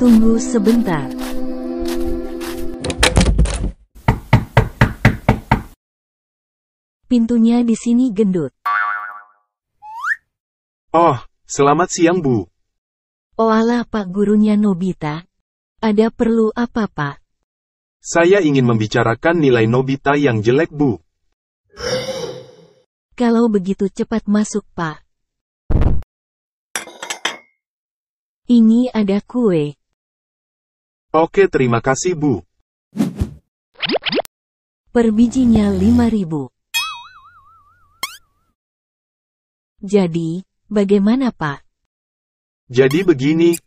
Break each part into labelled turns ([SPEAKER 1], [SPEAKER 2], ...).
[SPEAKER 1] Tunggu sebentar. Pintunya di sini gendut.
[SPEAKER 2] Oh, selamat siang Bu.
[SPEAKER 1] Oalah Pak gurunya Nobita. Ada perlu apa Pak?
[SPEAKER 2] Saya ingin membicarakan nilai Nobita yang jelek Bu.
[SPEAKER 1] Kalau begitu cepat masuk Pak. Ini ada kue.
[SPEAKER 2] Oke terima kasih Bu.
[SPEAKER 1] Per bijinya 5000. Jadi, bagaimana Pak?
[SPEAKER 2] Jadi begini.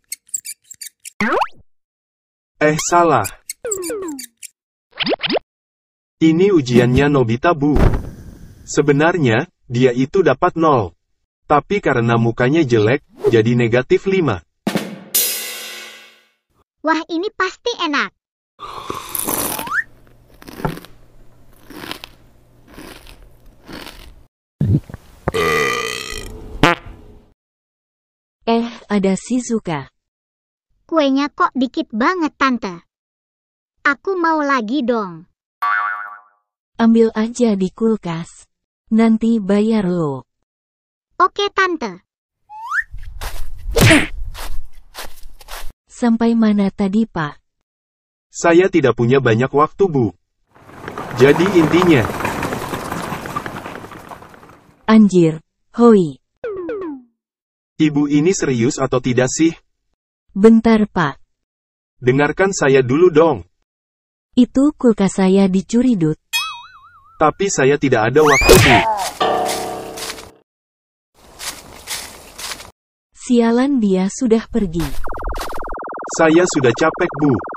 [SPEAKER 2] Eh salah. Ini ujiannya Nobita Bu. Sebenarnya, dia itu dapat nol. Tapi karena mukanya jelek, jadi negatif 5. Wah, ini pasti enak.
[SPEAKER 1] Eh, ada Shizuka. Kuenya kok dikit banget, Tante. Aku mau lagi dong. Ambil aja di kulkas. Nanti bayar lo. Oke, Tante. Sampai mana tadi Pak?
[SPEAKER 2] Saya tidak punya banyak waktu Bu. Jadi intinya.
[SPEAKER 1] Anjir, hoi.
[SPEAKER 2] Ibu ini serius atau tidak sih?
[SPEAKER 1] Bentar Pak.
[SPEAKER 2] Dengarkan saya dulu dong.
[SPEAKER 1] Itu kulkas saya dicuri Dut.
[SPEAKER 2] Tapi saya tidak ada waktu Bu.
[SPEAKER 1] Sialan dia sudah pergi.
[SPEAKER 2] Saya sudah capek, Bu.